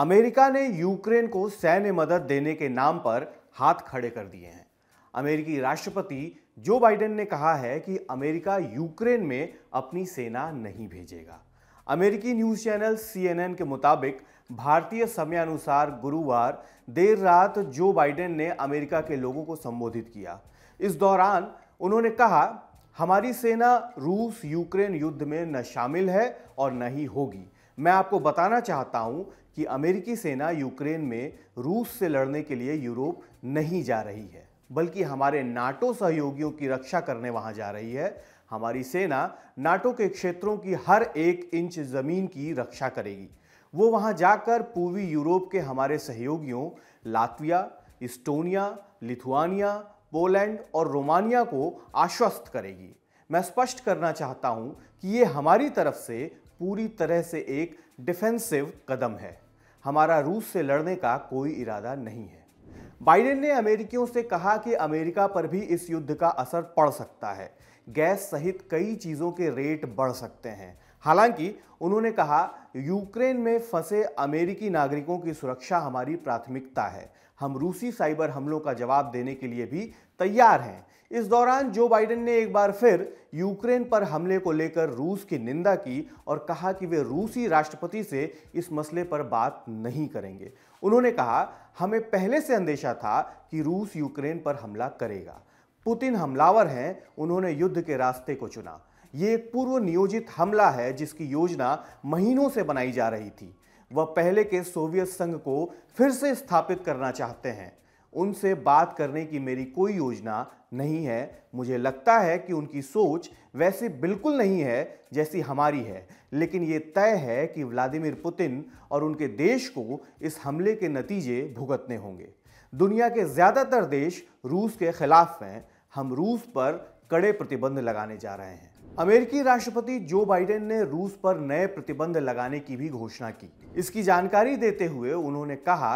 America ने Ukraine को सैन्य मदद देने के नाम पर हाथ खड़े कर दिए हैं अमेरिकी राष्ट्रपति जो बाइडेन ने कहा है कि अमेरिका यूक्रेन में अपनी सेना नहीं भेजेगा अमेरिकी न्यूज़ चैनल सीएनएन के मुताबिक भारतीय समयानुसार गुरुवार देर रात जो बाइडेन ने अमेरिका के लोगों को संबोधित किया इस दौरान उन्होंने कहा हमारी सेना रूस यूक्रेन युद्ध में न शामिल है और न ही होगी मैं आपको बताना चाहता हूं कि अमेरिकी सेना यूक्रेन में रूस से लड़ने के लिए यूरोप नहीं जा रही है बल्कि हमारे नाटो सहयोगियों की रक्षा करने वहां जा रही है हमारी सेना नाटो के क्षेत्रों की हर एक इंच ज़मीन की रक्षा करेगी वो वहां जाकर पूर्वी यूरोप के हमारे सहयोगियों लातविया इस्टोनिया लिथुआनिया पोलैंड और रोमानिया को आश्वस्त करेगी मैं स्पष्ट करना चाहता हूं कि ये हमारी तरफ से पूरी तरह से एक डिफेंसिव कदम है हमारा रूस से लड़ने का कोई इरादा नहीं है बाइडेन ने अमेरिकियों से कहा कि अमेरिका पर भी इस युद्ध का असर पड़ सकता है गैस सहित कई चीज़ों के रेट बढ़ सकते हैं हालांकि उन्होंने कहा यूक्रेन में फंसे अमेरिकी नागरिकों की सुरक्षा हमारी प्राथमिकता है हम रूसी साइबर हमलों का जवाब देने के लिए भी तैयार हैं इस दौरान जो बाइडेन ने एक बार फिर यूक्रेन पर हमले को लेकर रूस की निंदा की और कहा कि वे रूसी राष्ट्रपति से इस मसले पर बात नहीं करेंगे उन्होंने कहा हमें पहले से अंदेशा था कि रूस यूक्रेन पर हमला करेगा पुतिन हमलावर हैं उन्होंने युद्ध के रास्ते को चुना ये पूर्व नियोजित हमला है जिसकी योजना महीनों से बनाई जा रही थी वह पहले के सोवियत संघ को फिर से स्थापित करना चाहते हैं उनसे बात करने की मेरी कोई योजना नहीं है मुझे लगता है कि उनकी सोच वैसे बिल्कुल नहीं है जैसी हमारी है लेकिन ये तय है कि व्लादिमीर पुतिन और उनके देश को इस हमले के नतीजे भुगतने होंगे दुनिया के ज़्यादातर देश रूस के खिलाफ हैं हम रूस पर कड़े प्रतिबंध लगाने जा रहे हैं अमेरिकी राष्ट्रपति जो बाइडेन ने रूस पर नए प्रतिबंध लगाने की भी घोषणा की इसकी जानकारी देते हुए उन्होंने कहा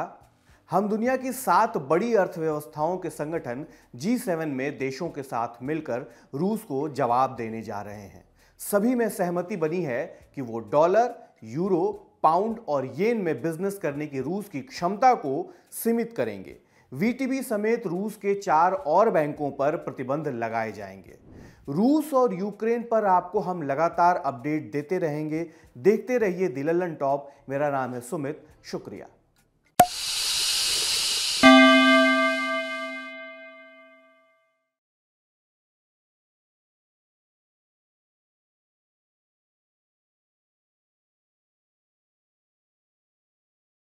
हम दुनिया की सात बड़ी अर्थव्यवस्थाओं के संगठन जी सेवन में देशों के साथ मिलकर रूस को जवाब देने जा रहे हैं सभी में सहमति बनी है कि वो डॉलर यूरो पाउंड और येन में बिजनेस करने की रूस की क्षमता को सीमित करेंगे वीटीबी समेत रूस के चार और बैंकों पर प्रतिबंध लगाए जाएंगे रूस और यूक्रेन पर आपको हम लगातार अपडेट देते रहेंगे देखते रहिए दिलल्लन टॉप मेरा नाम है सुमित शुक्रिया